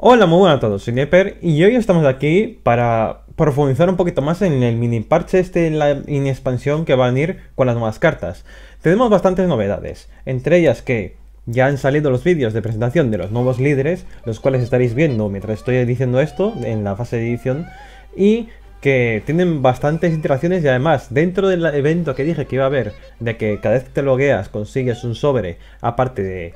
Hola, muy buenas a todos, soy Neper y hoy estamos aquí para profundizar un poquito más en el mini parche este, en la mini expansión que va a venir con las nuevas cartas. Tenemos bastantes novedades, entre ellas que ya han salido los vídeos de presentación de los nuevos líderes, los cuales estaréis viendo mientras estoy diciendo esto en la fase de edición, y que tienen bastantes interacciones y además dentro del evento que dije que iba a haber de que cada vez que te logueas consigues un sobre aparte de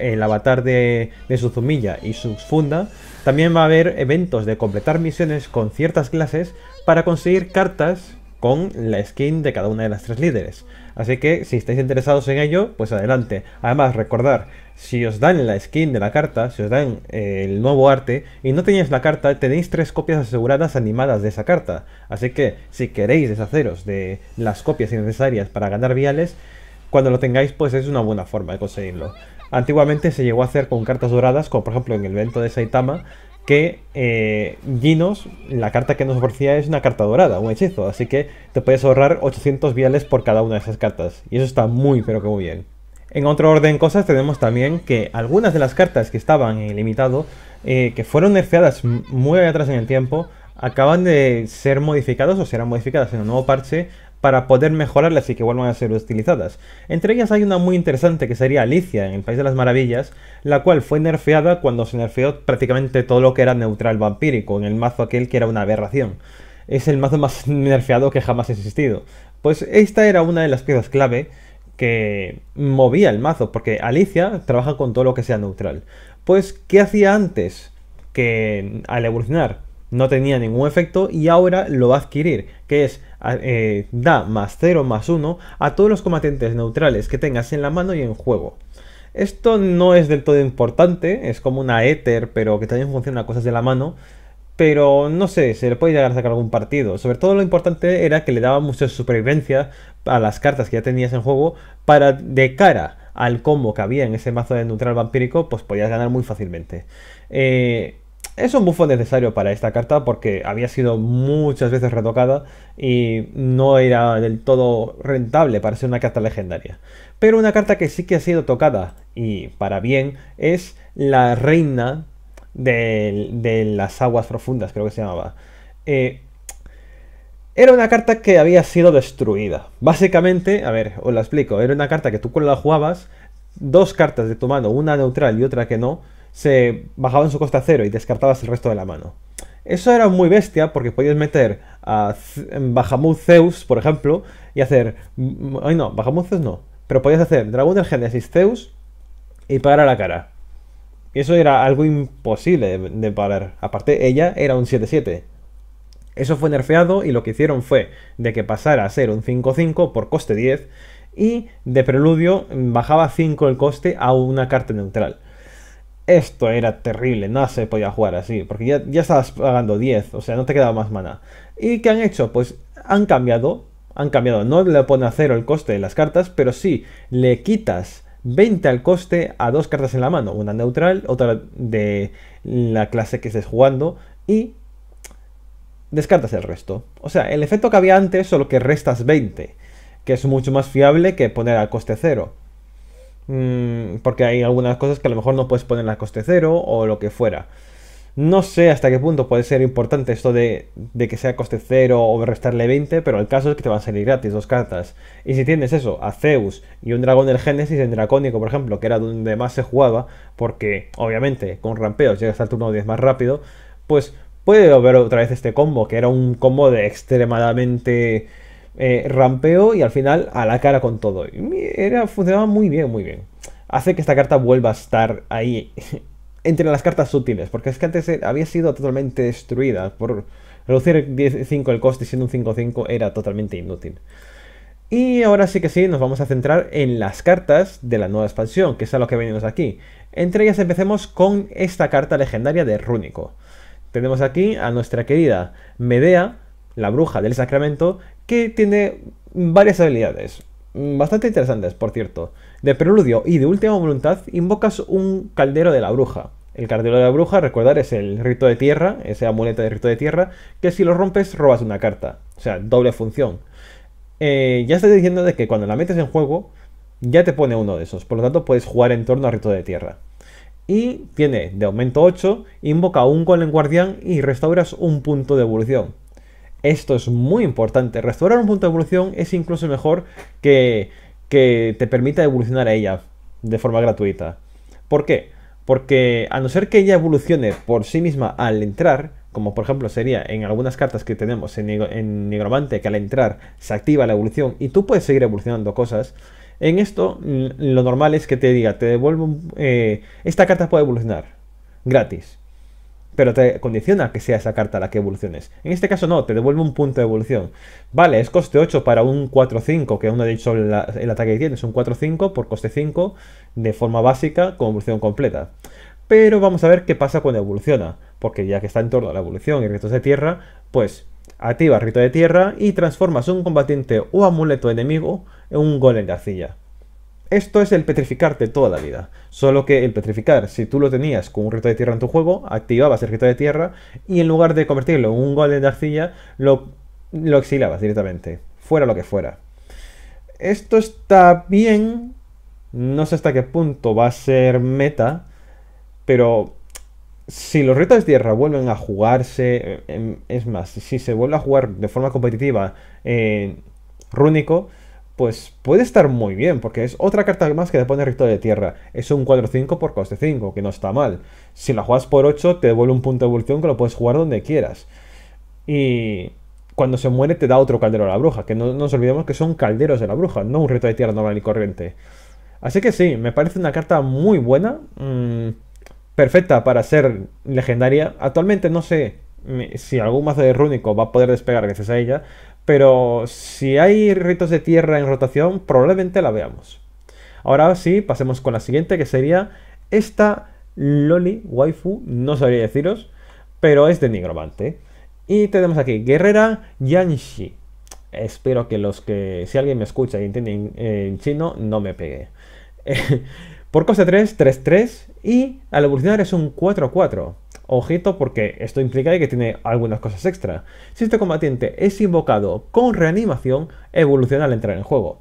el avatar de, de Suzumilla y su funda también va a haber eventos de completar misiones con ciertas clases para conseguir cartas con la skin de cada una de las tres líderes así que si estáis interesados en ello pues adelante además recordar si os dan la skin de la carta, si os dan eh, el nuevo arte y no tenéis la carta, tenéis tres copias aseguradas animadas de esa carta. Así que si queréis deshaceros de las copias innecesarias para ganar viales, cuando lo tengáis pues es una buena forma de conseguirlo. Antiguamente se llegó a hacer con cartas doradas, como por ejemplo en el evento de Saitama, que eh, Ginos, la carta que nos ofrecía es una carta dorada, un hechizo, así que te puedes ahorrar 800 viales por cada una de esas cartas. Y eso está muy, pero que muy bien. En otro orden cosas tenemos también que algunas de las cartas que estaban en limitado, eh, que fueron nerfeadas muy atrás en el tiempo, acaban de ser modificadas o serán modificadas en un nuevo parche para poder mejorarlas y que vuelvan a ser utilizadas. Entre ellas hay una muy interesante que sería Alicia en el País de las Maravillas, la cual fue nerfeada cuando se nerfeó prácticamente todo lo que era neutral vampírico en el mazo aquel que era una aberración. Es el mazo más nerfeado que jamás ha existido. Pues esta era una de las piezas clave que movía el mazo, porque Alicia trabaja con todo lo que sea neutral. Pues, ¿qué hacía antes? Que al evolucionar no tenía ningún efecto y ahora lo va a adquirir, que es eh, da más 0 más 1 a todos los combatientes neutrales que tengas en la mano y en juego. Esto no es del todo importante, es como una éter, pero que también funciona cosas de la mano, pero no sé, se le puede llegar a sacar algún partido. Sobre todo lo importante era que le daba mucha supervivencia a las cartas que ya tenías en juego para de cara al combo que había en ese mazo de neutral vampírico, pues podías ganar muy fácilmente. Eh, es un buffo necesario para esta carta porque había sido muchas veces retocada y no era del todo rentable para ser una carta legendaria. Pero una carta que sí que ha sido tocada y para bien es la reina de, las aguas profundas, creo que se llamaba. Eh, era una carta que había sido destruida. Básicamente, a ver, os la explico. Era una carta que tú cuando la jugabas, dos cartas de tu mano, una neutral y otra que no, se bajaban su costa cero y descartabas el resto de la mano. Eso era muy bestia porque podías meter a Bahamut Zeus, por ejemplo, y hacer... Mm, mm, ay no, Bahamut Zeus no. Pero podías hacer Dragón del Génesis Zeus y pagar a la cara. Eso era algo imposible de, parar. Aparte, ella era un 7-7. Eso fue nerfeado y lo que hicieron fue de que pasara a ser un 5-5 por coste 10 y de preludio bajaba 5 el coste a una carta neutral. Esto era terrible, no se podía jugar así, porque ya, ya estabas pagando 10, o sea, no te quedaba más mana. ¿Y qué han hecho? Pues han cambiado, han cambiado, no le pone a cero el coste de las cartas, pero sí le quitas 20 al coste a dos cartas en la mano, una neutral, otra de la clase que estés jugando y descartas el resto. O sea, el efecto que había antes, solo que restas 20, que es mucho más fiable que poner al coste cero, mm, porque hay algunas cosas que a lo mejor no puedes poner al coste cero o lo que fuera. No sé hasta qué punto puede ser importante esto de, que sea coste cero o restarle 20, pero el caso es que te van a salir gratis dos cartas. Y si tienes eso, a Zeus y un dragón del Génesis en Dracónico, por ejemplo, que era donde más se jugaba, porque obviamente con rampeos llegas al turno 10 más rápido, pues puede haber otra vez este combo, que era un combo de extremadamente eh, rampeo y al final a la cara con todo. Y era, funcionaba muy bien, muy bien hace que esta carta vuelva a estar ahí entre las cartas útiles, porque es que antes eh, había sido totalmente destruida. Por reducir 5 el coste siendo un 5-5 era totalmente inútil. Y ahora sí que sí, nos vamos a centrar en las cartas de la nueva expansión, que es a lo que venimos aquí. Entre ellas empecemos con esta carta legendaria de Rúnico. Tenemos aquí a nuestra querida Medea, la bruja del sacramento, que tiene varias habilidades. Mm, bastante interesantes, por cierto. De preludio y de última voluntad invocas un caldero de la bruja. El caldero de la bruja, recordar, es el rito de tierra, ese amuleto de rito de tierra, que si lo rompes robas una carta. O sea, doble función. Eh, ya estoy diciendo de que cuando la metes en juego, ya te pone uno de esos. Por lo tanto, puedes jugar en torno a rito de tierra. Y tiene de aumento 8, invoca un golem guardián y restauras un punto de evolución. Esto es muy importante. Restaurar un punto de evolución es incluso mejor que, que te permita evolucionar a ella de forma gratuita. ¿Por qué? Porque a no ser que ella evolucione por sí misma al entrar, como por ejemplo sería en algunas cartas que tenemos en, en Nigromante, que al entrar se activa la evolución y tú puedes seguir evolucionando cosas, en esto mm, lo normal es que te diga, te devuelvo, eh, esta carta puede evolucionar gratis pero te condiciona que sea esa carta la que evoluciones. En este caso no, te devuelve un punto de evolución. Vale, es coste 8 para un 4-5, que aún no he dicho el, ataque que tiene, es un 4-5 por coste 5 de forma básica con evolución completa. Pero vamos a ver qué pasa cuando evoluciona, porque ya que está en torno a la evolución y ritos de tierra, pues activa rito de tierra y transformas un combatiente o amuleto enemigo en un golem de arcilla. Esto es el petrificarte toda la vida. Solo que el petrificar, si tú lo tenías con un reto de tierra en tu juego, activabas el reto de tierra y en lugar de convertirlo en un gol de arcilla, lo, lo exilabas directamente. Fuera lo que fuera. Esto está bien. No sé hasta qué punto va a ser meta. Pero si los retos de tierra vuelven a jugarse. Em, em, es más, si se vuelve a jugar de forma competitiva en Rúnico pues puede estar muy bien, porque es otra carta más que te pone recto de tierra. Es un 4-5 por coste 5, que no está mal. Si la juegas por 8, te devuelve un punto de evolución que lo puedes jugar donde quieras. Y cuando se muere te da otro caldero a la bruja, que no, nos olvidemos que son calderos de la bruja, no un rito de tierra normal y corriente. Así que sí, me parece una carta muy buena, mm, perfecta para ser legendaria. Actualmente no sé mm, si algún mazo de rúnico va a poder despegar gracias a ella, pero si hay ritos de tierra en rotación, probablemente la veamos. Ahora sí, pasemos con la siguiente, que sería esta Loli Waifu, no sabría deciros, pero es de Nigromante. Y tenemos aquí Guerrera Yanshi. Espero que los que, si alguien me escucha y entiende en, en chino, no me pegue. Por coste 3, 3-3 y al evolucionar es un 4-4. Ojito porque esto implica que tiene algunas cosas extra. Si este combatiente es invocado con reanimación, evoluciona al entrar en juego.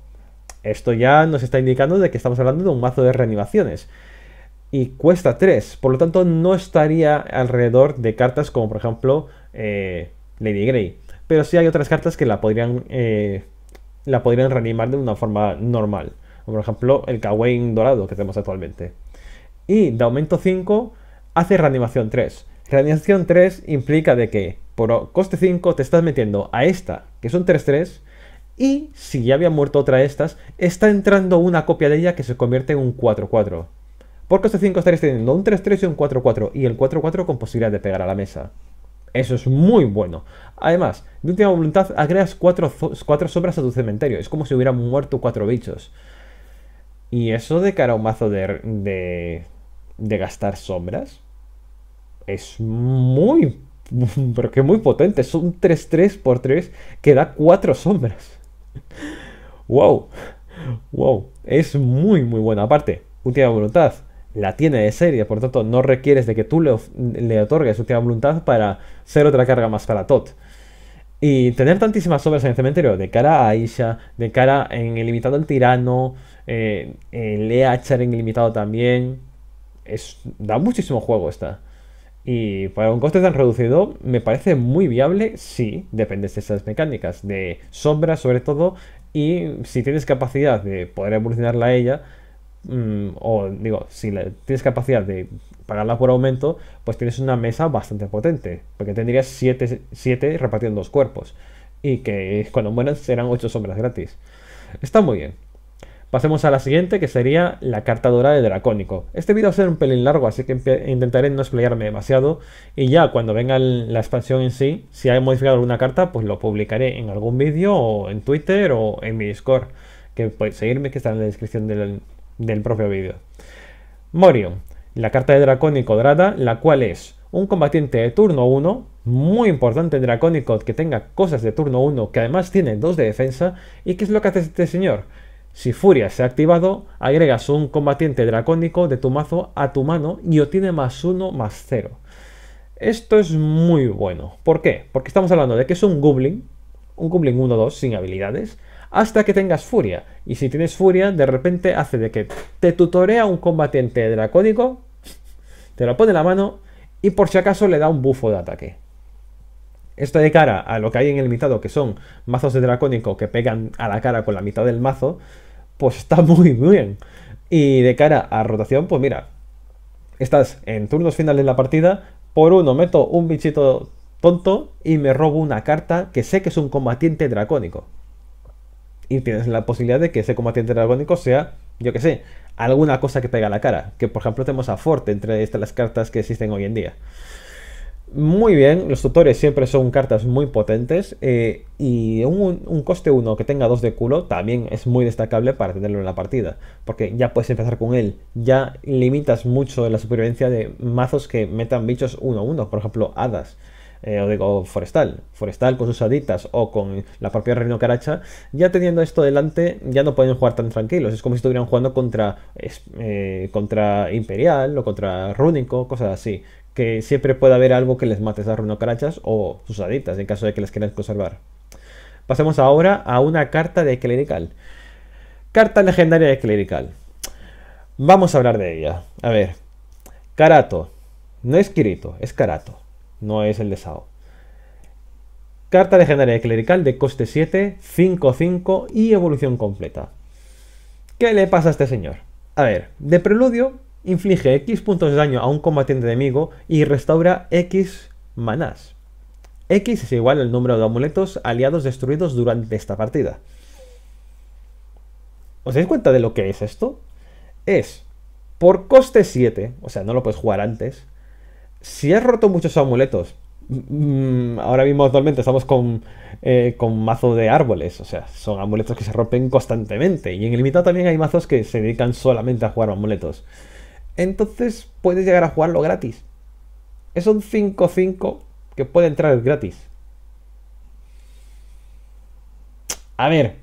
Esto ya nos está indicando de que estamos hablando de un mazo de reanimaciones. Y cuesta 3, por lo tanto no estaría alrededor de cartas como por ejemplo eh, Lady Grey. Pero sí hay otras cartas que la podrían, eh, la podrían reanimar de una forma normal por ejemplo el Kawain dorado que tenemos actualmente. Y de aumento 5 hace reanimación 3. Reanimación 3 implica de que por coste 5 te estás metiendo a esta, que son 3-3, y si ya había muerto otra de estas, está entrando una copia de ella que se convierte en un 4-4. Por coste 5 estarías teniendo un 3-3 y un 4-4, y el 4-4 con posibilidad de pegar a la mesa. Eso es muy bueno. Además, de última voluntad, agregas 4 cuatro, sombras a tu cementerio. Es como si hubieran muerto 4 bichos. Y eso de cara a un mazo de, de, gastar sombras es muy, pero que muy potente. Es un 3-3 por 3 que da 4 sombras. ¡Wow! ¡Wow! Es muy, muy buena. Aparte, última voluntad. La tiene de serie, por tanto, no requieres de que tú le, le otorgues última voluntad para ser otra carga más para Tot. Y tener tantísimas sombras en el cementerio, de cara a Aisha, de cara en El Limitado al Tirano, eh, en en El Limitado también, es, da muchísimo juego esta. Y para un coste tan reducido, me parece muy viable si dependes de esas mecánicas, de sombras sobre todo, y si tienes capacidad de poder evolucionarla a ella, Mm, o digo, si tienes capacidad de pagarla por aumento, pues tienes una mesa bastante potente, porque tendrías 7 repartiendo dos cuerpos, y que cuando mueran serán 8 sombras gratis. Está muy bien. Pasemos a la siguiente, que sería la carta dorada de Dracónico. Este vídeo va a ser un pelín largo, así que intentaré no explayarme demasiado. Y ya cuando venga la expansión en sí, si hay modificado alguna carta, pues lo publicaré en algún vídeo, o en Twitter, o en mi Discord. Que podéis seguirme, que está en la descripción del, del propio vídeo. Morion, la carta de Dracónico Drada la cual es un combatiente de turno 1, muy importante en Dracónico que tenga cosas de turno 1, que además tiene 2 de defensa, y qué es lo que hace este señor. Si Furia se ha activado, agregas un combatiente dracónico de tu mazo a tu mano y obtiene más 1 más 0. Esto es muy bueno. ¿Por qué? Porque estamos hablando de que es un Goblin, un Goblin 1-2 sin habilidades, hasta que tengas Furia. Y si tienes furia, de repente hace de que te tutorea un combatiente dracónico, te lo pone en la mano y por si acaso le da un bufo de ataque. Esto de cara a lo que hay en el mitado, que son mazos de dracónico que pegan a la cara con la mitad del mazo, pues está muy bien. Y de cara a rotación, pues mira, estás en turnos finales de la partida, por uno meto un bichito tonto y me robo una carta que sé que es un combatiente dracónico y tienes la posibilidad de que ese combatiente dragónico sea, yo que sé, alguna cosa que pega a la cara. Que por ejemplo tenemos a Forte entre estas las cartas que existen hoy en día. Muy bien, los tutores siempre son cartas muy potentes eh, y un, un coste 1 que tenga 2 de culo también es muy destacable para tenerlo en la partida, porque ya puedes empezar con él, ya limitas mucho la supervivencia de mazos que metan bichos 1-1, por ejemplo hadas. Eh, o digo, Forestal, Forestal con sus haditas o con la propia Reino Caracha, ya teniendo esto delante, ya no pueden jugar tan tranquilos. Es como si estuvieran jugando contra, eh, contra Imperial o contra Rúnico, cosas así. Que siempre puede haber algo que les mate a Reino Carachas o sus aditas en caso de que les quieran conservar. Pasemos ahora a una carta de Clerical. Carta legendaria de Clerical. Vamos a hablar de ella. A ver. Carato No es Kirito, es Carato no es el de Sao. Carta legendaria clerical de coste 7, 5-5 y evolución completa. ¿Qué le pasa a este señor? A ver, de preludio, inflige X puntos de daño a un combatiente enemigo y restaura X manás. X es igual al número de amuletos aliados destruidos durante esta partida. ¿Os dais cuenta de lo que es esto? Es por coste 7, o sea, no lo puedes jugar antes, si has roto muchos amuletos, mm, mm, ahora mismo actualmente estamos con, eh, con mazo de árboles, o sea, son amuletos que se rompen constantemente. Y en el limitado también hay mazos que se dedican solamente a jugar amuletos. Entonces puedes llegar a jugarlo gratis. Es un 5-5 que puede entrar gratis. A ver,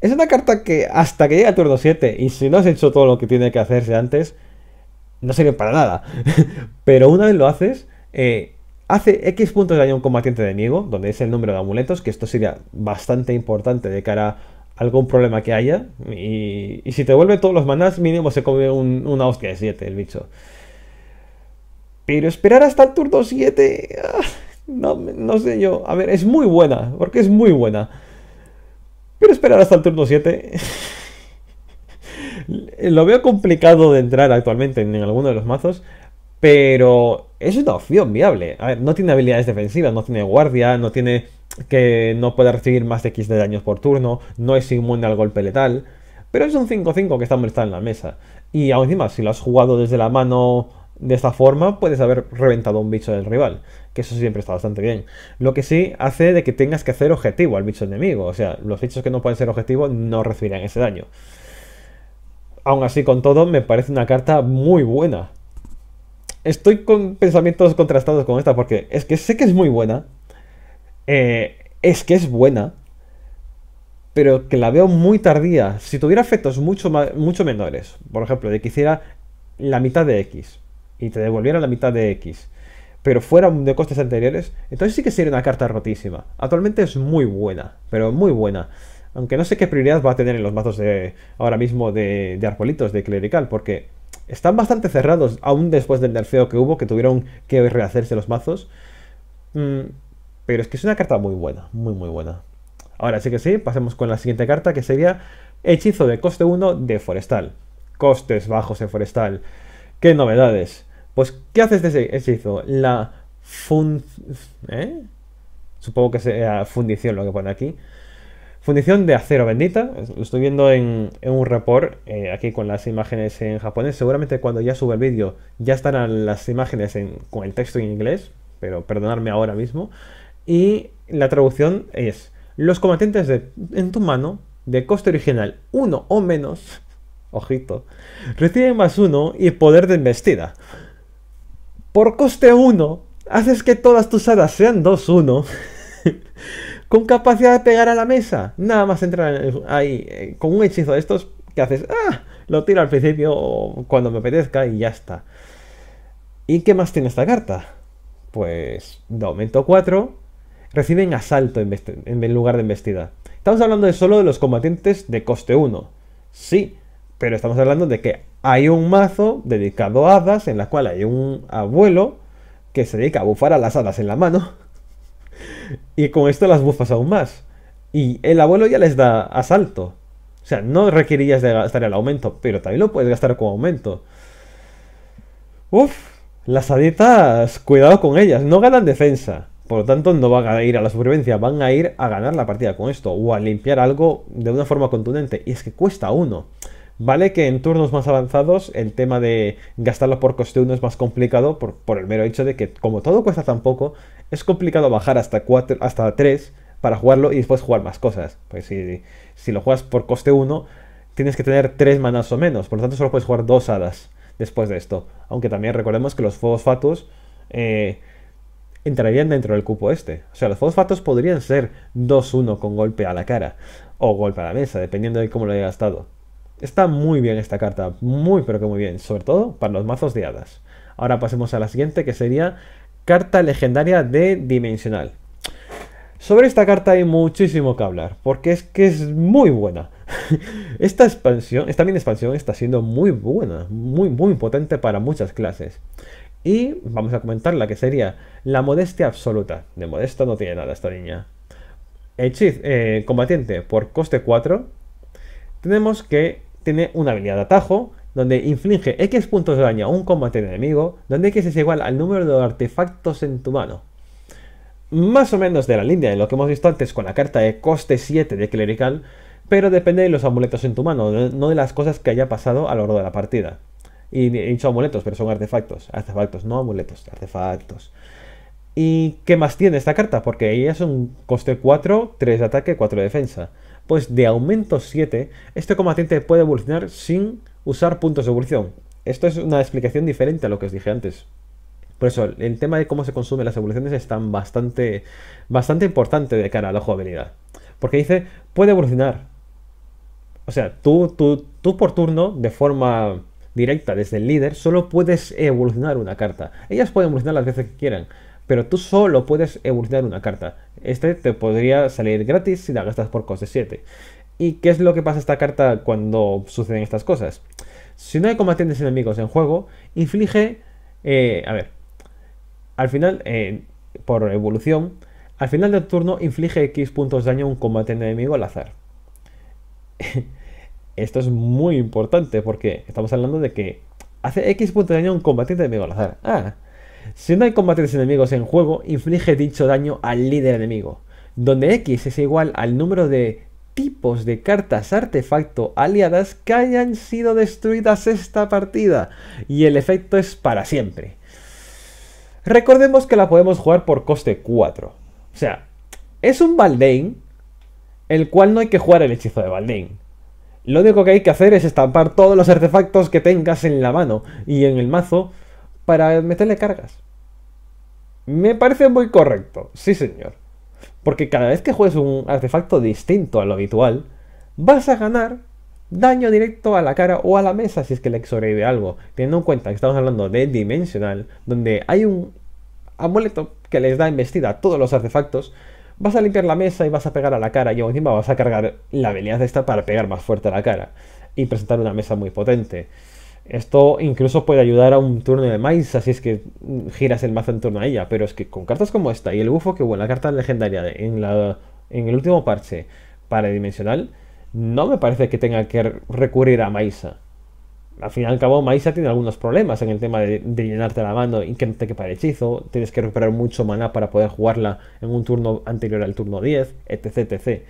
es una carta que hasta que llega el turno 7, y si no has hecho todo lo que tiene que hacerse antes, no sirve para nada. Pero una vez lo haces, eh, hace X puntos de daño a un combatiente enemigo, donde es el número de amuletos, que esto sería bastante importante de cara a algún problema que haya. Y, si te vuelve todos los manás, mínimo se come una hostia de 7 el bicho. Pero esperar hasta el turno 7... Ah, no, no sé yo. A ver, es muy buena, porque es muy buena. Pero esperar hasta el turno 7... Eh, lo veo complicado de entrar actualmente en alguno de los mazos, pero es una opción viable. no tiene habilidades defensivas, no tiene guardia, no tiene que no pueda recibir más de X de daños por turno, no es inmune al golpe letal. Pero es un 5-5 que está molestado en la mesa. Y aún encima, si lo has jugado desde la mano de esta forma, puedes haber reventado un bicho del rival. Que eso siempre está bastante bien. Lo que sí hace de que tengas que hacer objetivo al bicho enemigo. O sea, los bichos que no pueden ser objetivo no recibirán ese daño. Aún así, con todo, me parece una carta muy buena. Estoy con pensamientos contrastados con esta porque es que sé que es muy buena. Eh, es que es buena. Pero que la veo muy tardía. Si tuviera efectos mucho, mucho menores, por ejemplo, de que hiciera la mitad de X y te devolviera la mitad de X, pero fuera de costes anteriores, entonces sí que sería una carta rotísima. Actualmente es muy buena, pero muy buena. Aunque no sé qué prioridad va a tener en los mazos de ahora mismo de, arbolitos, de clerical, porque están bastante cerrados, aún después del nerfeo que hubo, que tuvieron que rehacerse los mazos. Mm, pero es que es una carta muy buena, muy muy buena. Ahora sí que sí, pasemos con la siguiente carta, que sería Hechizo de coste 1 de forestal. Costes bajos en forestal. ¿Qué novedades? Pues, ¿qué haces de ese hechizo? La fun... ¿eh? Supongo que sea fundición lo que pone aquí. Fundición de acero bendita, lo estoy viendo en, un report, eh, aquí con las imágenes en japonés. Seguramente cuando ya suba el vídeo ya estarán las imágenes con el texto en inglés, pero perdonadme ahora mismo. Y la traducción es, los combatientes de, en tu mano, de coste original 1 o menos, ojito, reciben más 1 y poder de embestida. Por coste 1, haces que todas tus hadas sean 2-1. con capacidad de pegar a la mesa. Nada más entrar ahí eh, con un hechizo de estos que haces, ¡ah! Lo tiro al principio cuando me apetezca y ya está. ¿Y qué más tiene esta carta? Pues de aumento 4, reciben asalto en, lugar de embestida. Estamos hablando de solo de los combatientes de coste 1. Sí, pero estamos hablando de que hay un mazo dedicado a hadas en la cual hay un abuelo que se dedica a bufar a las hadas en la mano y con esto las bufas aún más. Y el abuelo ya les da asalto. O sea, no requerías de gastar el aumento, pero también lo puedes gastar con aumento. Uf, las aditas, cuidado con ellas, no ganan defensa. Por lo tanto, no van a ir a la supervivencia, van a ir a ganar la partida con esto, o a limpiar algo de una forma contundente. Y es que cuesta uno. Vale que en turnos más avanzados el tema de gastarlo por coste 1 es más complicado por, el mero hecho de que como todo cuesta tan poco, es complicado bajar hasta, hasta 3 para jugarlo y después jugar más cosas. Pues si, lo juegas por coste 1, tienes que tener 3 manas o menos, por lo tanto solo puedes jugar 2 hadas después de esto. Aunque también recordemos que los fuegos eh, entrarían dentro del cupo este. O sea, los fuegos podrían ser 2-1 con golpe a la cara o golpe a la mesa, dependiendo de cómo lo haya gastado. Está muy bien esta carta, muy pero que muy bien, sobre todo para los mazos de hadas. Ahora pasemos a la siguiente que sería carta legendaria de Dimensional. Sobre esta carta hay muchísimo que hablar, porque es que es muy buena. esta expansión, esta mini expansión está siendo muy buena, muy, muy potente para muchas clases. Y vamos a comentar la que sería la modestia absoluta. De modesta no tiene nada esta niña. Hechiz, eh, combatiente por coste 4. Tenemos que tiene una habilidad de atajo, donde inflige X puntos de daño a un combate enemigo, donde X es igual al número de artefactos en tu mano. Más o menos de la línea de lo que hemos visto antes con la carta de coste 7 de clerical, pero depende de los amuletos en tu mano, no de las cosas que haya pasado a lo largo de la partida. Y he dicho amuletos, pero son artefactos. Artefactos, no amuletos, artefactos. ¿Y qué más tiene esta carta? Porque ella es un coste 4, 3 de ataque, 4 de defensa pues de aumento 7, este combatiente puede evolucionar sin usar puntos de evolución. Esto es una explicación diferente a lo que os dije antes. Por eso, el tema de cómo se consumen las evoluciones es tan bastante, bastante importante de cara al ojo de habilidad. Porque dice, puede evolucionar. O sea, tú, tú, tú por turno, de forma directa desde el líder, solo puedes evolucionar una carta. Ellas pueden evolucionar las veces que quieran, pero tú solo puedes evolucionar una carta. Este te podría salir gratis si la gastas por coste 7. ¿Y qué es lo que pasa esta carta cuando suceden estas cosas? Si no hay combatientes enemigos en juego, inflige... Eh, a ver, al final, eh, por evolución, al final del turno inflige X puntos de daño a un combatiente enemigo al azar. Esto es muy importante porque estamos hablando de que hace X puntos de daño a un combatiente enemigo al azar. Ah, si no hay combates enemigos en juego, inflige dicho daño al líder enemigo, donde X es igual al número de tipos de cartas artefacto aliadas que hayan sido destruidas esta partida, y el efecto es para siempre. Recordemos que la podemos jugar por coste 4. O sea, es un Baldain, el cual no hay que jugar el hechizo de Baldain. Lo único que hay que hacer es estampar todos los artefactos que tengas en la mano y en el mazo para meterle cargas. Me parece muy correcto, sí señor. Porque cada vez que juegues un artefacto distinto a lo habitual, vas a ganar daño directo a la cara o a la mesa si es que le sobrevive algo. Teniendo en cuenta que estamos hablando de Dimensional, donde hay un amuleto que les da embestida a todos los artefactos, vas a limpiar la mesa y vas a pegar a la cara y encima vas a cargar la habilidad de esta para pegar más fuerte a la cara y presentar una mesa muy potente. Esto incluso puede ayudar a un turno de Maisa así es que mm, giras el mazo en torno a ella. Pero es que con cartas como esta y el bufo que en la carta legendaria en, el último parche para dimensional, no me parece que tenga que recurrir a Maisa. Al fin y al cabo, Maisa tiene algunos problemas en el tema de, llenarte la mano y que no te quepa de hechizo, tienes que recuperar mucho maná para poder jugarla en un turno anterior al turno 10, etc, etc.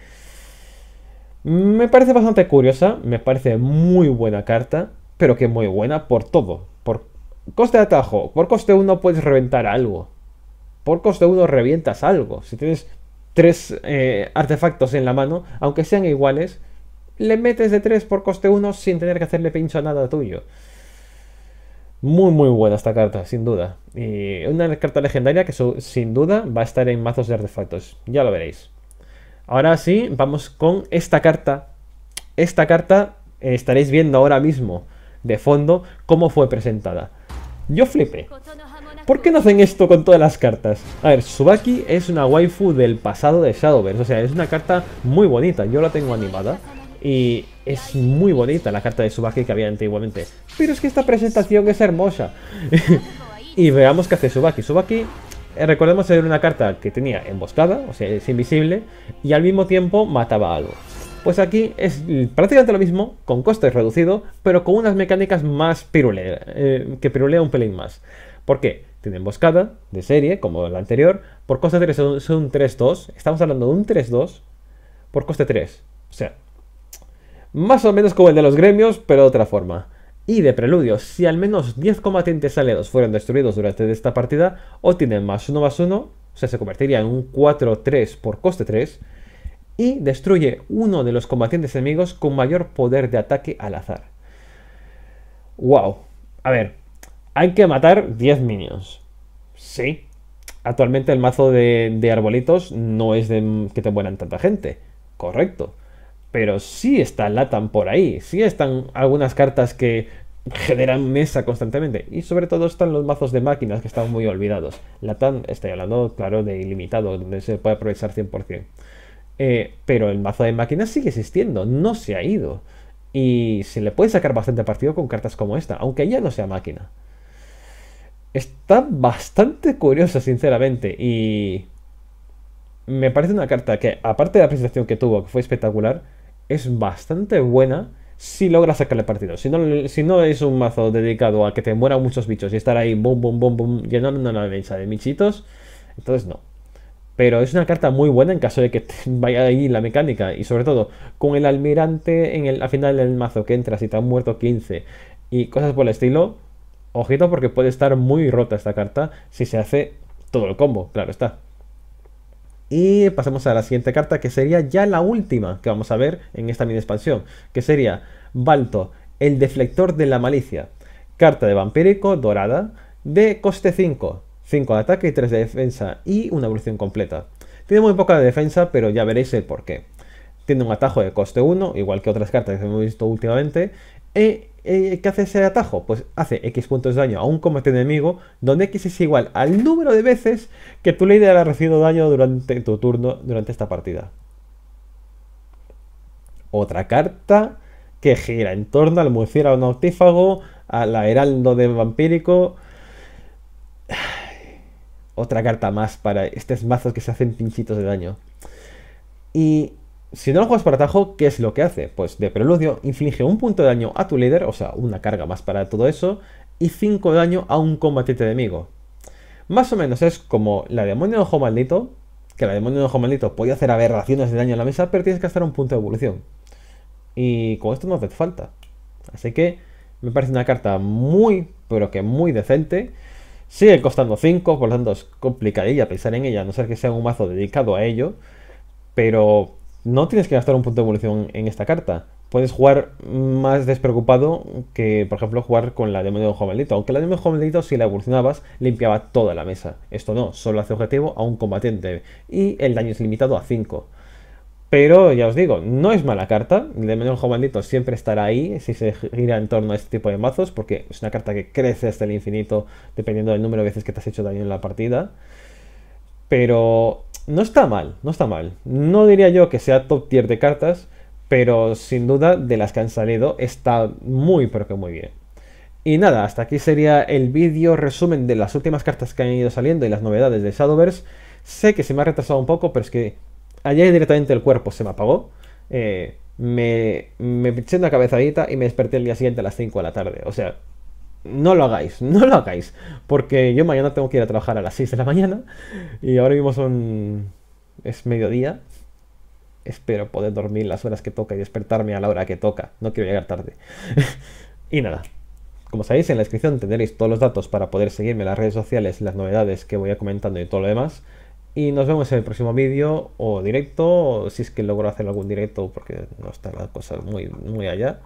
Me parece bastante curiosa, me parece muy buena carta pero que muy buena por todo. Por coste de atajo, por coste 1 puedes reventar algo. Por coste 1 revientas algo. Si tienes tres eh, artefactos en la mano, aunque sean iguales, le metes de 3 por coste 1 sin tener que hacerle pincho a nada tuyo. Muy, muy buena esta carta, sin duda. Y una carta legendaria que sin duda va a estar en mazos de artefactos. Ya lo veréis. Ahora sí, vamos con esta carta. Esta carta eh, estaréis viendo ahora mismo de fondo cómo fue presentada. Yo flipé. ¿Por qué no hacen esto con todas las cartas? A ver, subaki es una waifu del pasado de Shadowverse, o sea, es una carta muy bonita, yo la tengo animada y es muy bonita la carta de subaki que había antiguamente. Pero es que esta presentación es hermosa. y veamos qué hace subaki subaki eh, recordemos, era una carta que tenía emboscada, o sea, es invisible, y al mismo tiempo mataba algo. Pues aquí es mm, prácticamente lo mismo, con coste reducido, pero con unas mecánicas más pirule eh, que pirulea un pelín más. ¿Por qué? Tiene emboscada de serie, como la anterior, por coste 3 es un 3-2, estamos hablando de un 3-2 por coste 3. O sea, más o menos como el de los gremios, pero de otra forma. Y de preludio, si al menos 10 combatientes aliados fueron destruidos durante esta partida, o tienen más 1 más 1, o sea, se convertiría en un 4-3 por coste 3, y destruye uno de los combatientes enemigos con mayor poder de ataque al azar. ¡Wow! A ver, hay que matar 10 minions. Sí. Actualmente el mazo de, arbolitos no es de que te mueran tanta gente. Correcto. Pero sí está Latan por ahí. Sí están algunas cartas que generan mesa constantemente. Y sobre todo están los mazos de máquinas que están muy olvidados. Latan, estoy hablando, claro, de ilimitado, donde se puede aprovechar 100%. Eh, pero el mazo de máquinas sigue existiendo, no se ha ido. Y se le puede sacar bastante partido con cartas como esta, aunque ya no sea máquina. Está bastante curiosa, sinceramente, y me parece una carta que, aparte de la presentación que tuvo, que fue espectacular, es bastante buena si logra sacarle partido. Si no, si no es un mazo dedicado a que te mueran muchos bichos y estar ahí, boom, boom, boom, boom, llenando una mesa de michitos entonces no. Pero es una carta muy buena en caso de que vaya ahí la mecánica. Y sobre todo, con el almirante en el, al final del mazo que entra si te han muerto 15 y cosas por el estilo, ojito porque puede estar muy rota esta carta si se hace todo el combo, claro está. Y pasamos a la siguiente carta que sería ya la última que vamos a ver en esta mini expansión, que sería Balto, el deflector de la malicia. Carta de vampírico dorada de coste 5. 5 de ataque y 3 de defensa y una evolución completa. Tiene muy poca defensa, pero ya veréis el porqué. Tiene un atajo de coste 1, igual que otras cartas que hemos visto últimamente. E, e, ¿Qué hace ese atajo? Pues hace X puntos de daño a un combate enemigo, donde X es igual al número de veces que tu líder ha recibido daño durante tu turno durante esta partida. Otra carta que gira en torno al murciélago nautífago, a la heraldo de vampírico otra carta más para estos mazos que se hacen pinchitos de daño. Y si no lo juegas para atajo, ¿qué es lo que hace? Pues de preludio inflige un punto de daño a tu líder, o sea, una carga más para todo eso, y cinco de daño a un combatiente enemigo. Más o menos es como la demonio de ojo maldito, que la demonio de ojo maldito puede hacer aberraciones de daño en la mesa, pero tienes que gastar un punto de evolución. Y con esto no hace falta. Así que me parece una carta muy, pero que muy decente. Sigue costando 5, por lo tanto es complicadilla pensar en ella, a no ser que sea un mazo dedicado a ello. Pero no tienes que gastar un punto de evolución en esta carta. Puedes jugar más despreocupado que, por ejemplo, jugar con la demonio de Jovenlito. Aunque la demonio de Jovenlito, si la evolucionabas, limpiaba toda la mesa. Esto no, solo hace objetivo a un combatiente. Y el daño es limitado a 5. Pero ya os digo, no es mala carta. El menor maldito siempre estará ahí si se gira en torno a este tipo de mazos, porque es una carta que crece hasta el infinito dependiendo del número de veces que te has hecho daño en la partida. Pero no está mal, no está mal. No diría yo que sea top tier de cartas, pero sin duda de las que han salido está muy pero que muy bien. Y nada, hasta aquí sería el vídeo resumen de las últimas cartas que han ido saliendo y las novedades de Shadowverse. Sé que se me ha retrasado un poco, pero es que Allá directamente el cuerpo se me apagó. Eh, me, me eché una cabezadita y me desperté el día siguiente a las 5 de la tarde. O sea, no lo hagáis, no lo hagáis. Porque yo mañana tengo que ir a trabajar a las 6 de la mañana. Y ahora mismo son. Es mediodía. Espero poder dormir las horas que toca y despertarme a la hora que toca. No quiero llegar tarde. y nada. Como sabéis, en la descripción tendréis todos los datos para poder seguirme en las redes sociales, las novedades que voy a comentando y todo lo demás. Y nos vemos en el próximo vídeo o directo, si es que logro hacer algún directo, porque no está las cosas muy, muy allá.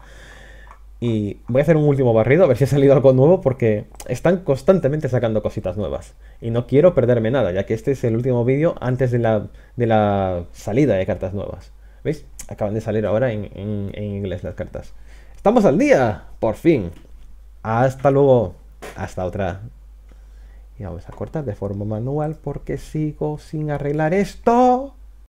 Y voy a hacer un último barrido, a ver si ha salido algo nuevo, porque están constantemente sacando cositas nuevas. Y no quiero perderme nada, ya que este es el último vídeo antes de la, de la salida de cartas nuevas. ¿Veis? Acaban de salir ahora en inglés las cartas. ¡Estamos al día! ¡Por fin! Hasta luego. Hasta otra y voy a cortar de forma manual porque sigo sin arreglar esto.